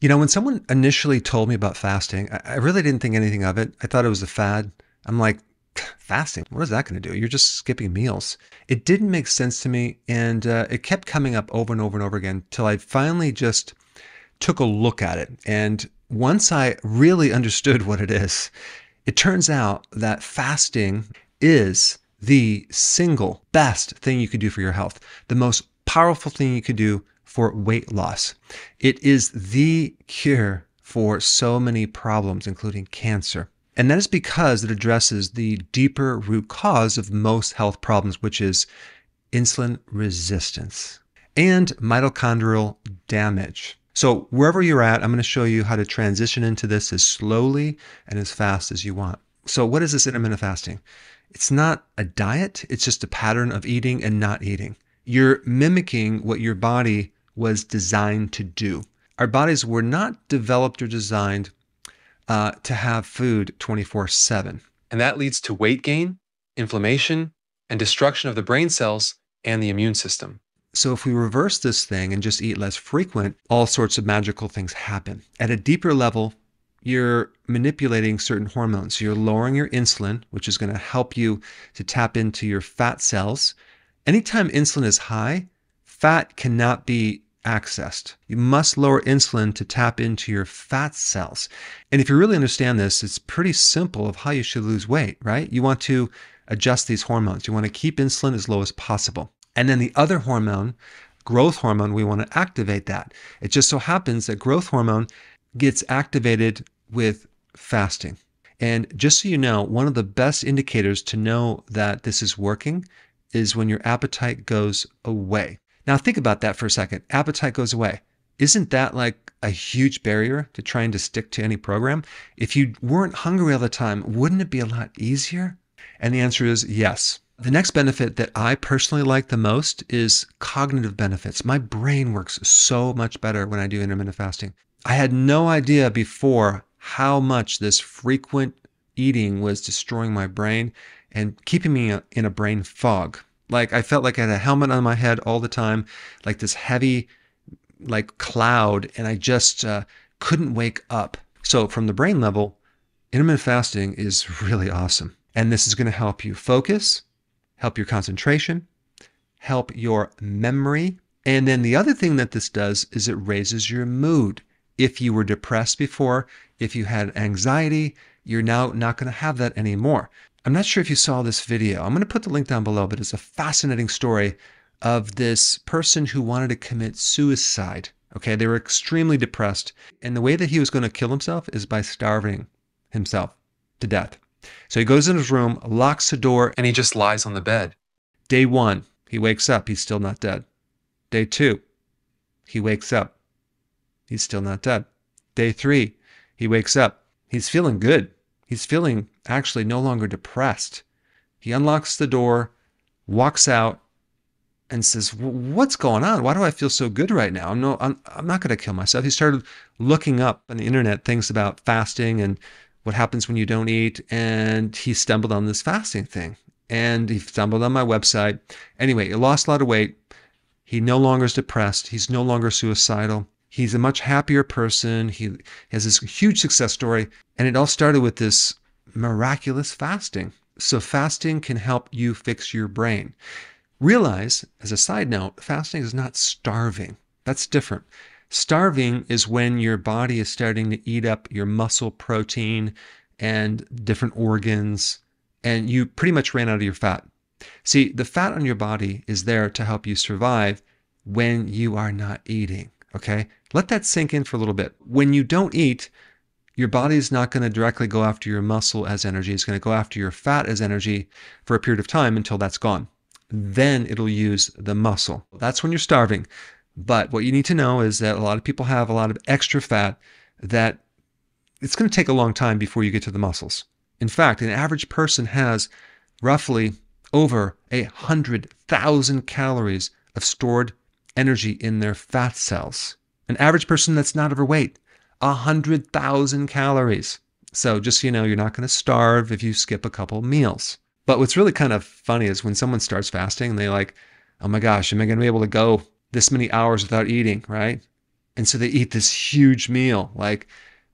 You know, when someone initially told me about fasting, I, really didn't think anything of it. I thought it was a fad. I'm like, fasting, what is that going to do? You're just skipping meals. It didn't make sense to me. And uh, it kept coming up over and over and over again till I finally just took a look at it. And once I really understood what it is, it turns out that fasting is the single best thing you could do for your health, the most powerful thing you could do for weight loss. It is the cure for so many problems, including cancer. And that is because it addresses the deeper root cause of most health problems, which is insulin resistance and mitochondrial damage. So, wherever you're at, I'm going to show you how to transition into this as slowly and as fast as you want. So, what is this intermittent fasting? It's not a diet, it's just a pattern of eating and not eating. You're mimicking what your body was designed to do. Our bodies were not developed or designed uh, to have food 24 7. And that leads to weight gain, inflammation, and destruction of the brain cells and the immune system. So, if we reverse this thing and just eat less frequent, all sorts of magical things happen. At a deeper level, you're manipulating certain hormones. So you're lowering your insulin, which is going to help you to tap into your fat cells. Anytime insulin is high, fat cannot be accessed. You must lower insulin to tap into your fat cells. And if you really understand this, it's pretty simple of how you should lose weight, right? You want to adjust these hormones. You want to keep insulin as low as possible. And then the other hormone, growth hormone, we want to activate that. It just so happens that growth hormone gets activated with fasting. And just so you know, one of the best indicators to know that this is working is when your appetite goes away. Now, think about that for a second. Appetite goes away. Isn't that like a huge barrier to trying to stick to any program? If you weren't hungry all the time, wouldn't it be a lot easier? And the answer is yes. The next benefit that I personally like the most is cognitive benefits. My brain works so much better when I do intermittent fasting. I had no idea before how much this frequent eating was destroying my brain and keeping me in a brain fog. Like I felt like I had a helmet on my head all the time, like this heavy, like cloud, and I just uh, couldn't wake up. So from the brain level, intermittent fasting is really awesome, and this is going to help you focus, help your concentration, help your memory. And then the other thing that this does is it raises your mood. If you were depressed before, if you had anxiety, you're now not going to have that anymore. I'm not sure if you saw this video. I'm going to put the link down below, but it's a fascinating story of this person who wanted to commit suicide. Okay, they were extremely depressed. And the way that he was going to kill himself is by starving himself to death. So he goes in his room, locks the door, and he just lies on the bed. Day one, he wakes up, he's still not dead. Day two, he wakes up, he's still not dead. Day three, he wakes up, he's feeling good. He's feeling actually no longer depressed. He unlocks the door, walks out, and says, "What's going on? Why do I feel so good right now? I'm no, I'm, I'm not going to kill myself." He started looking up on the internet things about fasting and what happens when you don't eat, and he stumbled on this fasting thing, and he stumbled on my website. Anyway, he lost a lot of weight. He no longer is depressed. He's no longer suicidal. He's a much happier person. He has this huge success story. And it all started with this miraculous fasting. So, fasting can help you fix your brain. Realize, as a side note, fasting is not starving. That's different. Starving is when your body is starting to eat up your muscle protein and different organs, and you pretty much ran out of your fat. See, the fat on your body is there to help you survive when you are not eating, okay? Let that sink in for a little bit. When you don't eat, your body is not going to directly go after your muscle as energy. It's going to go after your fat as energy for a period of time until that's gone. Then it'll use the muscle. That's when you're starving. But what you need to know is that a lot of people have a lot of extra fat that it's going to take a long time before you get to the muscles. In fact, an average person has roughly over a hundred thousand calories of stored energy in their fat cells. An average person that's not overweight, 100,000 calories. So just so you know, you're not going to starve if you skip a couple meals. But what's really kind of funny is when someone starts fasting and they like, oh my gosh, am I going to be able to go this many hours without eating, right? And so they eat this huge meal, like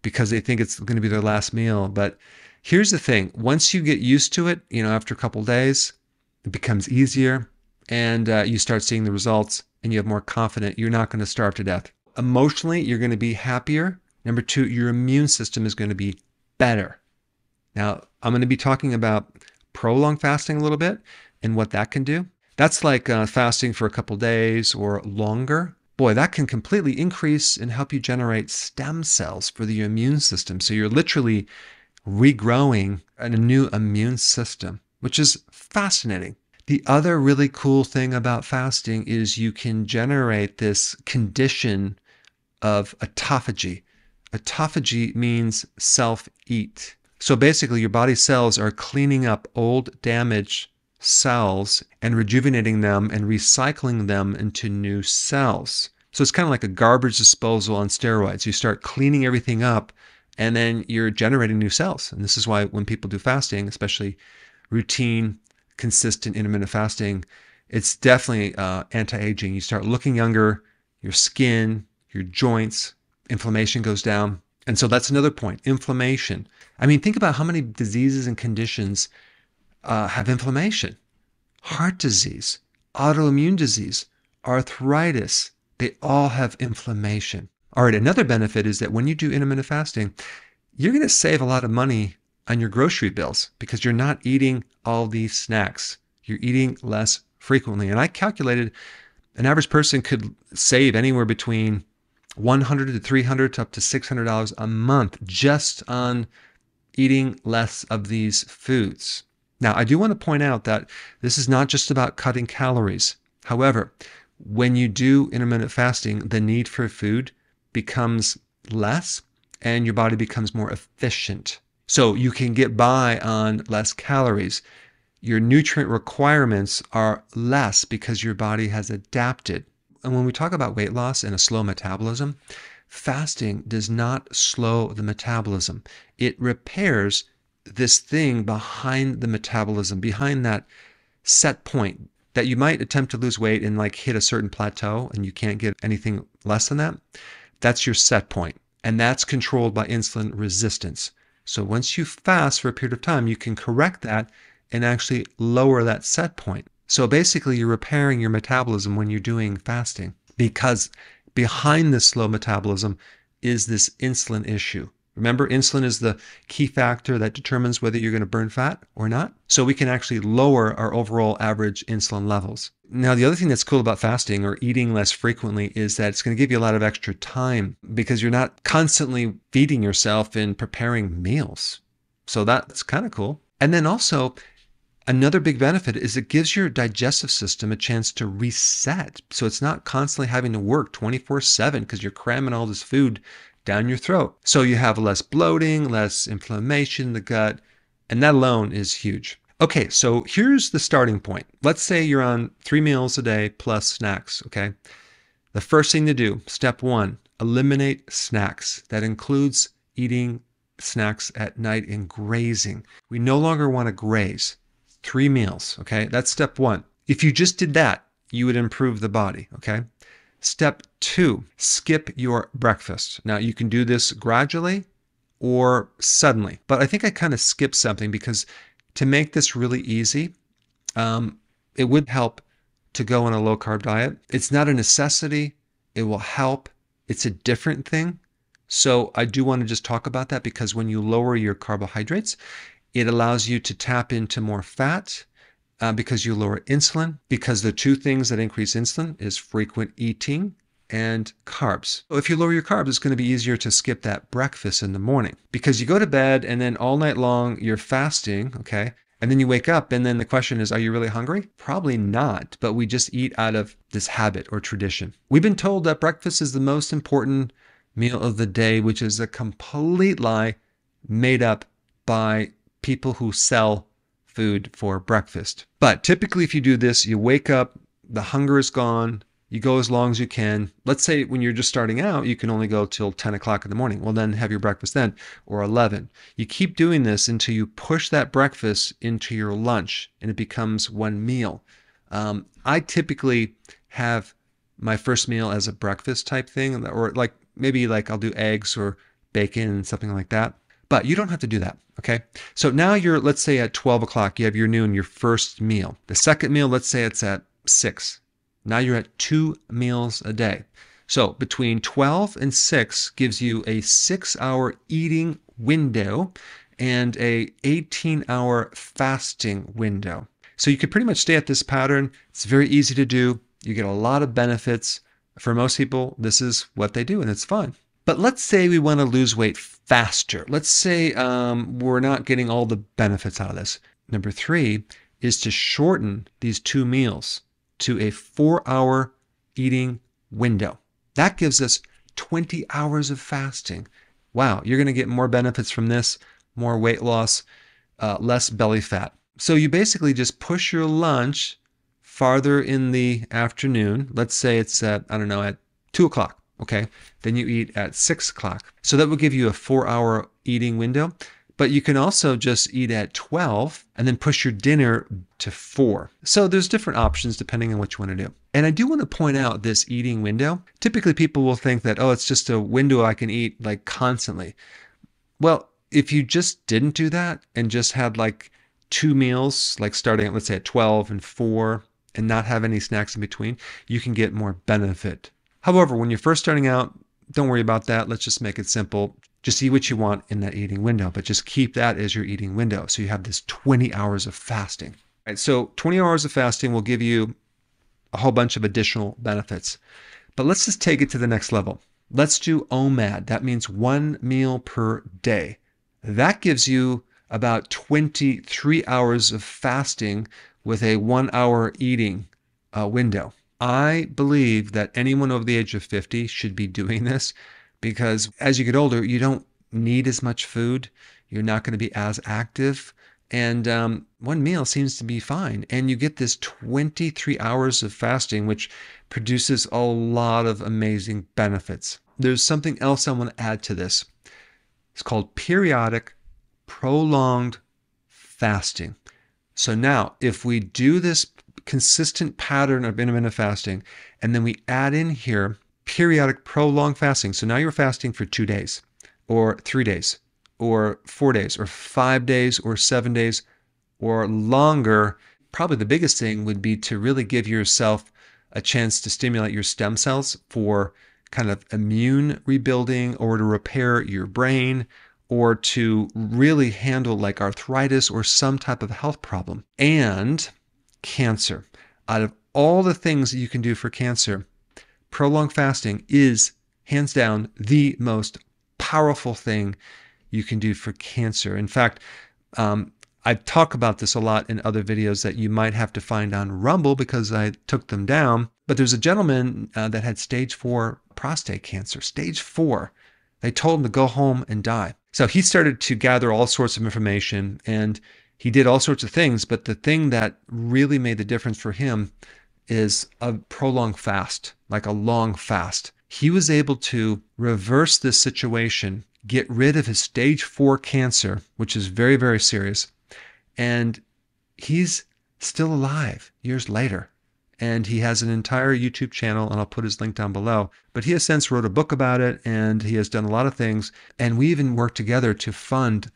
because they think it's going to be their last meal. But here's the thing once you get used to it, you know, after a couple days, it becomes easier and uh, you start seeing the results and you have more confidence. You're not going to starve to death emotionally, you're going to be happier. Number two, your immune system is going to be better. Now, I'm going to be talking about prolonged fasting a little bit and what that can do. That's like uh, fasting for a couple days or longer. Boy, that can completely increase and help you generate stem cells for the immune system. So you're literally regrowing a new immune system, which is fascinating. The other really cool thing about fasting is you can generate this condition of autophagy. Autophagy means self eat. So basically, your body cells are cleaning up old, damaged cells and rejuvenating them and recycling them into new cells. So it's kind of like a garbage disposal on steroids. You start cleaning everything up and then you're generating new cells. And this is why when people do fasting, especially routine, consistent intermittent fasting, it's definitely uh, anti aging. You start looking younger, your skin, your joints, inflammation goes down. And so that's another point inflammation. I mean, think about how many diseases and conditions uh, have inflammation heart disease, autoimmune disease, arthritis. They all have inflammation. All right, another benefit is that when you do intermittent fasting, you're going to save a lot of money on your grocery bills because you're not eating all these snacks. You're eating less frequently. And I calculated an average person could save anywhere between 100 to 300 to up to $600 a month just on eating less of these foods. Now, I do want to point out that this is not just about cutting calories. However, when you do intermittent fasting, the need for food becomes less and your body becomes more efficient. So you can get by on less calories. Your nutrient requirements are less because your body has adapted and when we talk about weight loss and a slow metabolism, fasting does not slow the metabolism. It repairs this thing behind the metabolism, behind that set point that you might attempt to lose weight and like hit a certain plateau and you can't get anything less than that. That's your set point, and that's controlled by insulin resistance. So once you fast for a period of time, you can correct that and actually lower that set point. So basically, you're repairing your metabolism when you're doing fasting because behind this slow metabolism is this insulin issue. Remember, insulin is the key factor that determines whether you're going to burn fat or not. So we can actually lower our overall average insulin levels. Now, the other thing that's cool about fasting or eating less frequently is that it's going to give you a lot of extra time because you're not constantly feeding yourself and preparing meals. So that's kind of cool. And then also, Another big benefit is it gives your digestive system a chance to reset. So it's not constantly having to work 24 7 because you're cramming all this food down your throat. So you have less bloating, less inflammation in the gut, and that alone is huge. Okay, so here's the starting point. Let's say you're on three meals a day plus snacks, okay? The first thing to do, step one, eliminate snacks. That includes eating snacks at night and grazing. We no longer want to graze three meals, okay? That's step one. If you just did that, you would improve the body, okay? Step two, skip your breakfast. Now, you can do this gradually or suddenly, but I think I kind of skipped something because to make this really easy, um, it would help to go on a low carb diet. It's not a necessity, it will help. It's a different thing. So, I do want to just talk about that because when you lower your carbohydrates, it allows you to tap into more fat uh, because you lower insulin, because the two things that increase insulin is frequent eating and carbs. So if you lower your carbs, it's going to be easier to skip that breakfast in the morning because you go to bed and then all night long you're fasting, okay? And then you wake up, and then the question is, are you really hungry? Probably not, but we just eat out of this habit or tradition. We've been told that breakfast is the most important meal of the day, which is a complete lie made up by people who sell food for breakfast. But typically, if you do this, you wake up, the hunger is gone, you go as long as you can. Let's say when you're just starting out, you can only go till 10 o'clock in the morning. Well, then have your breakfast then, or 11. You keep doing this until you push that breakfast into your lunch and it becomes one meal. Um, I typically have my first meal as a breakfast type thing, or like maybe like I'll do eggs or bacon and something like that. But you don't have to do that. Okay. So now you're, let's say at 12 o'clock, you have your noon, your first meal. The second meal, let's say it's at six. Now you're at two meals a day. So between 12 and six gives you a six hour eating window and a 18 hour fasting window. So you can pretty much stay at this pattern. It's very easy to do. You get a lot of benefits. For most people, this is what they do and it's fun. But let's say we want to lose weight faster. Let's say um, we're not getting all the benefits out of this. Number three is to shorten these two meals to a four hour eating window. That gives us 20 hours of fasting. Wow, you're going to get more benefits from this, more weight loss, uh, less belly fat. So you basically just push your lunch farther in the afternoon. Let's say it's at, I don't know, at two o'clock okay? Then you eat at six o'clock. So that will give you a four hour eating window. But you can also just eat at 12 and then push your dinner to four. So there's different options depending on what you want to do. And I do want to point out this eating window. Typically, people will think that, oh, it's just a window I can eat like constantly. Well, if you just didn't do that and just had like two meals, like starting at, let's say, at 12 and four, and not have any snacks in between, you can get more benefit However, when you're first starting out, don't worry about that. Let's just make it simple. Just see what you want in that eating window, but just keep that as your eating window. So you have this 20 hours of fasting. All right, so 20 hours of fasting will give you a whole bunch of additional benefits. But let's just take it to the next level. Let's do OMAD. That means one meal per day. That gives you about 23 hours of fasting with a one hour eating uh, window. I believe that anyone over the age of 50 should be doing this because as you get older, you don't need as much food. You're not going to be as active. And um, one meal seems to be fine. And you get this 23 hours of fasting, which produces a lot of amazing benefits. There's something else I want to add to this. It's called periodic prolonged fasting. So now, if we do this consistent pattern of intermittent fasting. And then we add in here periodic prolonged fasting. So now you're fasting for two days, or three days, or four days, or five days, or seven days, or longer. Probably the biggest thing would be to really give yourself a chance to stimulate your stem cells for kind of immune rebuilding or to repair your brain or to really handle like arthritis or some type of health problem. And cancer. Out of all the things that you can do for cancer, prolonged fasting is hands down the most powerful thing you can do for cancer. In fact, um, I talk about this a lot in other videos that you might have to find on Rumble because I took them down. But there's a gentleman uh, that had stage four prostate cancer, stage four. They told him to go home and die. So he started to gather all sorts of information and he did all sorts of things, but the thing that really made the difference for him is a prolonged fast, like a long fast. He was able to reverse this situation, get rid of his stage four cancer, which is very, very serious. And he's still alive years later. And he has an entire YouTube channel, and I'll put his link down below. But he has since wrote a book about it, and he has done a lot of things. And we even worked together to fund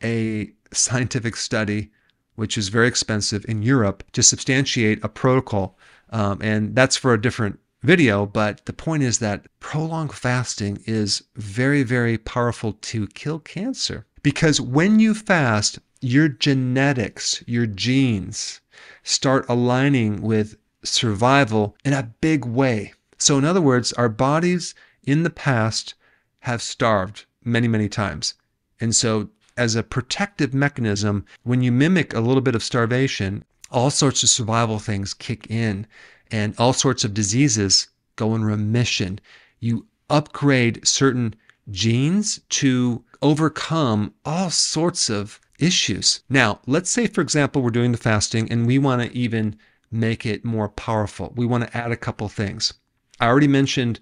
a scientific study, which is very expensive in Europe, to substantiate a protocol. Um, and that's for a different video. But the point is that prolonged fasting is very, very powerful to kill cancer. Because when you fast, your genetics, your genes start aligning with survival in a big way. So, in other words, our bodies in the past have starved many, many times. And so as a protective mechanism. When you mimic a little bit of starvation, all sorts of survival things kick in and all sorts of diseases go in remission. You upgrade certain genes to overcome all sorts of issues. Now, let's say, for example, we're doing the fasting and we want to even make it more powerful. We want to add a couple things. I already mentioned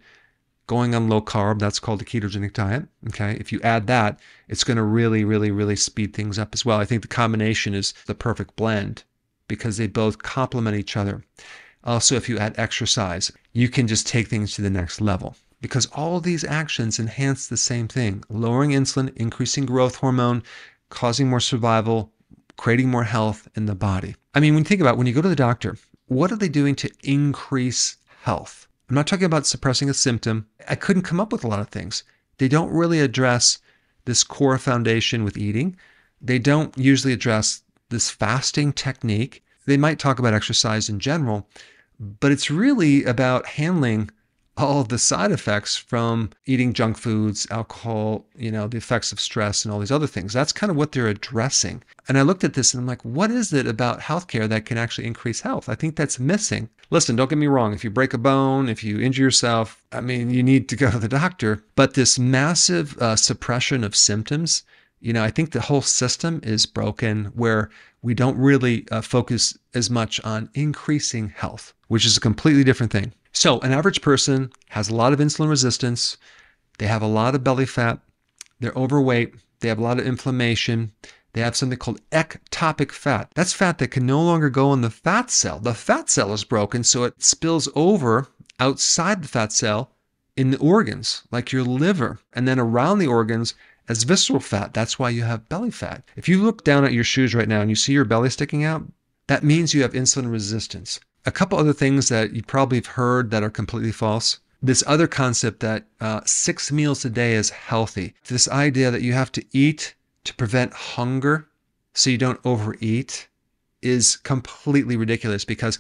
going on low carb, that's called a ketogenic diet. Okay. If you add that, it's going to really, really, really speed things up as well. I think the combination is the perfect blend because they both complement each other. Also, if you add exercise, you can just take things to the next level because all these actions enhance the same thing lowering insulin, increasing growth hormone, causing more survival, creating more health in the body. I mean, when you think about it, when you go to the doctor, what are they doing to increase health? I'm not talking about suppressing a symptom. I couldn't come up with a lot of things. They don't really address this core foundation with eating. They don't usually address this fasting technique. They might talk about exercise in general, but it's really about handling all the side effects from eating junk foods, alcohol, you know, the effects of stress and all these other things. That's kind of what they're addressing. And I looked at this and I'm like, what is it about healthcare that can actually increase health? I think that's missing listen, don't get me wrong. If you break a bone, if you injure yourself, I mean, you need to go to the doctor. But this massive uh, suppression of symptoms, you know, I think the whole system is broken where we don't really uh, focus as much on increasing health, which is a completely different thing. So, an average person has a lot of insulin resistance, they have a lot of belly fat, they're overweight, they have a lot of inflammation, they have something called ectopic fat. That's fat that can no longer go in the fat cell. The fat cell is broken, so it spills over outside the fat cell in the organs, like your liver, and then around the organs as visceral fat. That's why you have belly fat. If you look down at your shoes right now and you see your belly sticking out, that means you have insulin resistance. A couple other things that you probably have heard that are completely false. This other concept that uh, six meals a day is healthy. This idea that you have to eat to prevent hunger so you don't overeat is completely ridiculous because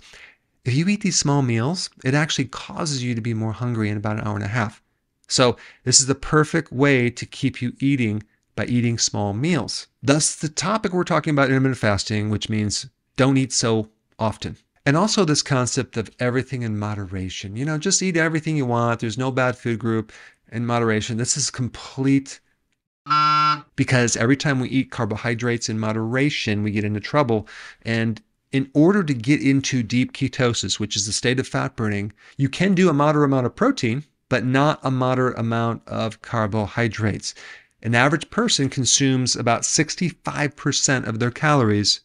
if you eat these small meals, it actually causes you to be more hungry in about an hour and a half. So, this is the perfect way to keep you eating by eating small meals. Thus, the topic we're talking about intermittent fasting, which means don't eat so often. And also, this concept of everything in moderation. You know, just eat everything you want, there's no bad food group in moderation. This is complete because every time we eat carbohydrates in moderation, we get into trouble. And in order to get into deep ketosis, which is the state of fat burning, you can do a moderate amount of protein, but not a moderate amount of carbohydrates. An average person consumes about 65% of their calories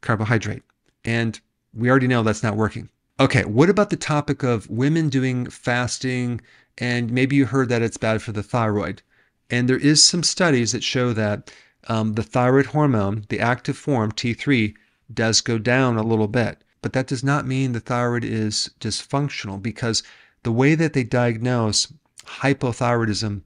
carbohydrate. And we already know that's not working. Okay, what about the topic of women doing fasting? And maybe you heard that it's bad for the thyroid. And there is some studies that show that um, the thyroid hormone, the active form T3, does go down a little bit. But that does not mean the thyroid is dysfunctional because the way that they diagnose hypothyroidism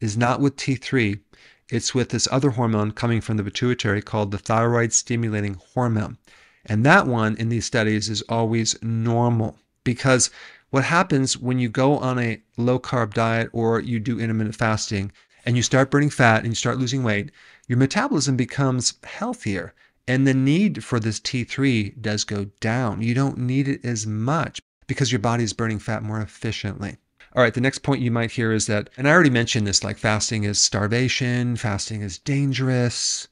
is not with T3, it's with this other hormone coming from the pituitary called the thyroid stimulating hormone. And that one in these studies is always normal because what happens when you go on a low carb diet or you do intermittent fasting and you start burning fat and you start losing weight, your metabolism becomes healthier and the need for this T3 does go down. You don't need it as much because your body is burning fat more efficiently. All right, the next point you might hear is that, and I already mentioned this like fasting is starvation, fasting is dangerous.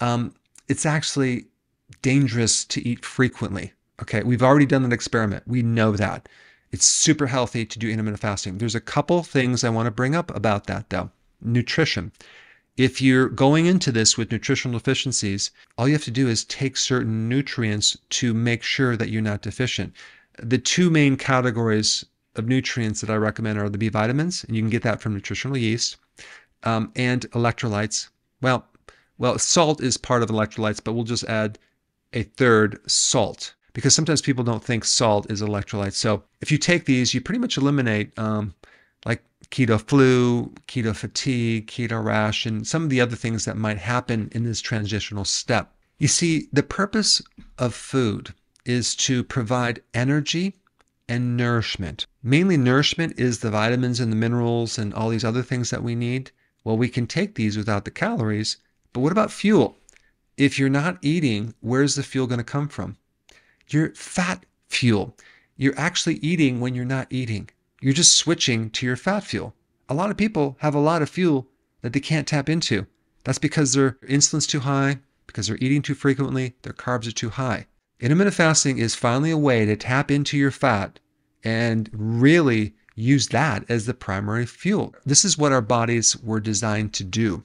Um, it's actually dangerous to eat frequently. Okay, we've already done that experiment. We know that. It's super healthy to do intermittent fasting. There's a couple things I want to bring up about that though nutrition. If you're going into this with nutritional deficiencies, all you have to do is take certain nutrients to make sure that you're not deficient. The two main categories of nutrients that I recommend are the B vitamins, and you can get that from nutritional yeast, um, and electrolytes. Well, well, salt is part of electrolytes, but we'll just add a third salt because sometimes people don't think salt is electrolytes. So if you take these, you pretty much eliminate um, keto flu, keto fatigue, keto rash, and some of the other things that might happen in this transitional step. You see, the purpose of food is to provide energy and nourishment. Mainly, nourishment is the vitamins and the minerals and all these other things that we need. Well, we can take these without the calories, but what about fuel? If you're not eating, where's the fuel going to come from? Your fat fuel. You're actually eating when you're not eating. You're just switching to your fat fuel. A lot of people have a lot of fuel that they can't tap into. That's because their insulin's too high, because they're eating too frequently, their carbs are too high. Intermittent fasting is finally a way to tap into your fat and really use that as the primary fuel. This is what our bodies were designed to do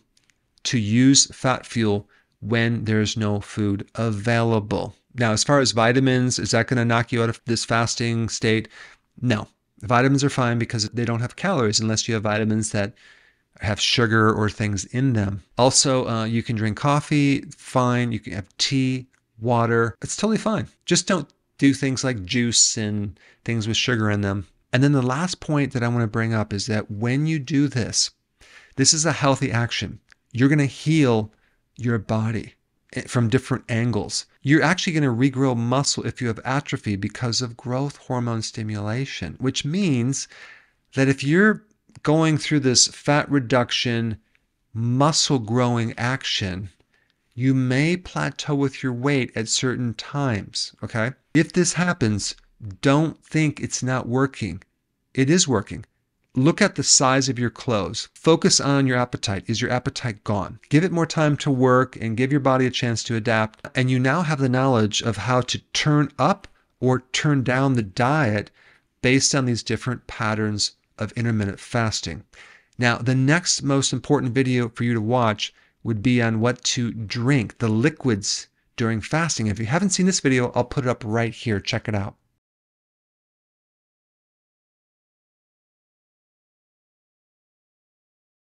to use fat fuel when there's no food available. Now, as far as vitamins, is that going to knock you out of this fasting state? No, Vitamins are fine because they don't have calories unless you have vitamins that have sugar or things in them. Also, uh, you can drink coffee, fine. You can have tea, water. It's totally fine. Just don't do things like juice and things with sugar in them. And then the last point that I want to bring up is that when you do this, this is a healthy action. You're going to heal your body eh, from different angles. You're actually going to regrow muscle if you have atrophy because of growth hormone stimulation, which means that if you're going through this fat reduction, muscle growing action, you may plateau with your weight at certain times. Okay? If this happens, don't think it's not working. It is working. Look at the size of your clothes. Focus on your appetite. Is your appetite gone? Give it more time to work and give your body a chance to adapt. And you now have the knowledge of how to turn up or turn down the diet based on these different patterns of intermittent fasting. Now, the next most important video for you to watch would be on what to drink, the liquids during fasting. If you haven't seen this video, I'll put it up right here. Check it out.